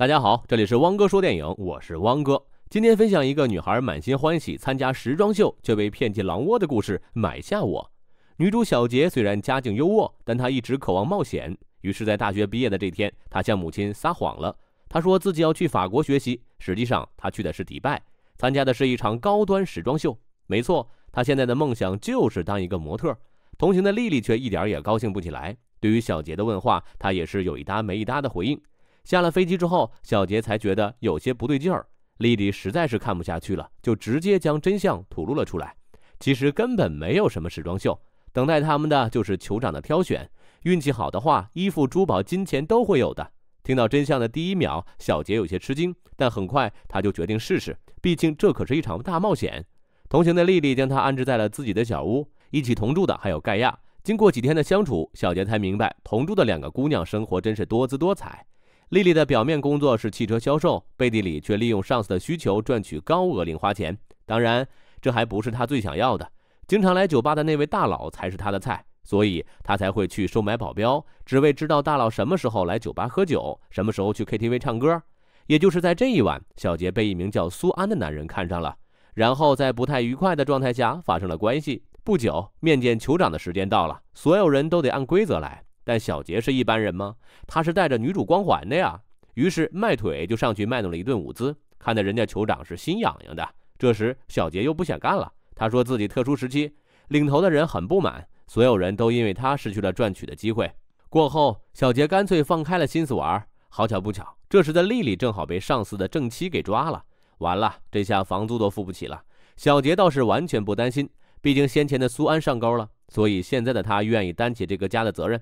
大家好，这里是汪哥说电影，我是汪哥。今天分享一个女孩满心欢喜参加时装秀却被骗进狼窝的故事。买下我，女主小杰虽然家境优渥，但她一直渴望冒险。于是，在大学毕业的这天，她向母亲撒谎了。她说自己要去法国学习，实际上她去的是迪拜，参加的是一场高端时装秀。没错，她现在的梦想就是当一个模特。同行的丽丽却一点也高兴不起来。对于小杰的问话，她也是有一搭没一搭的回应。下了飞机之后，小杰才觉得有些不对劲儿。丽丽实在是看不下去了，就直接将真相吐露了出来。其实根本没有什么时装秀，等待他们的就是酋长的挑选。运气好的话，衣服、珠宝、金钱都会有的。听到真相的第一秒，小杰有些吃惊，但很快他就决定试试，毕竟这可是一场大冒险。同行的丽丽将他安置在了自己的小屋，一起同住的还有盖亚。经过几天的相处，小杰才明白，同住的两个姑娘生活真是多姿多彩。丽丽的表面工作是汽车销售，背地里却利用上司的需求赚取高额零花钱。当然，这还不是她最想要的。经常来酒吧的那位大佬才是她的菜，所以她才会去收买保镖，只为知道大佬什么时候来酒吧喝酒，什么时候去 KTV 唱歌。也就是在这一晚，小杰被一名叫苏安的男人看上了，然后在不太愉快的状态下发生了关系。不久，面见酋长的时间到了，所有人都得按规则来。但小杰是一般人吗？他是带着女主光环的呀。于是迈腿就上去卖弄了一顿舞姿，看得人家酋长是心痒痒的。这时小杰又不想干了，他说自己特殊时期。领头的人很不满，所有人都因为他失去了赚取的机会。过后小杰干脆放开了心思玩。好巧不巧，这时的丽丽正好被上司的正妻给抓了。完了，这下房租都付不起了。小杰倒是完全不担心，毕竟先前的苏安上钩了，所以现在的他愿意担起这个家的责任。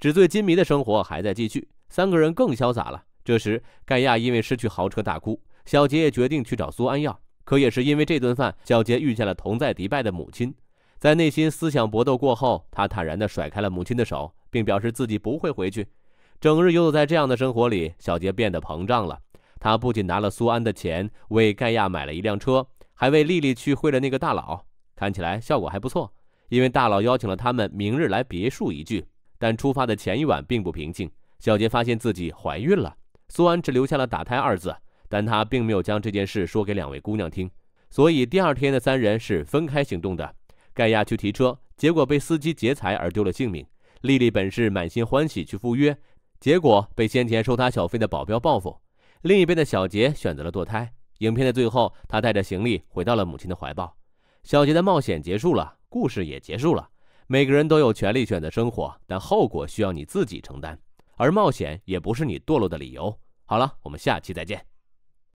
纸醉金迷的生活还在继续，三个人更潇洒了。这时，盖亚因为失去豪车大哭，小杰也决定去找苏安要。可也是因为这顿饭，小杰遇见了同在迪拜的母亲。在内心思想搏斗过后，他坦然地甩开了母亲的手，并表示自己不会回去。整日游走在这样的生活里，小杰变得膨胀了。他不仅拿了苏安的钱为盖亚买了一辆车，还为丽丽去会了那个大佬，看起来效果还不错，因为大佬邀请了他们明日来别墅一聚。但出发的前一晚并不平静，小杰发现自己怀孕了。苏安只留下了“打胎”二字，但他并没有将这件事说给两位姑娘听，所以第二天的三人是分开行动的。盖亚去提车，结果被司机劫财而丢了性命。丽丽本是满心欢喜去赴约，结果被先前收她小费的保镖报复。另一边的小杰选择了堕胎。影片的最后，他带着行李回到了母亲的怀抱。小杰的冒险结束了，故事也结束了。每个人都有权利选择生活，但后果需要你自己承担。而冒险也不是你堕落的理由。好了，我们下期再见。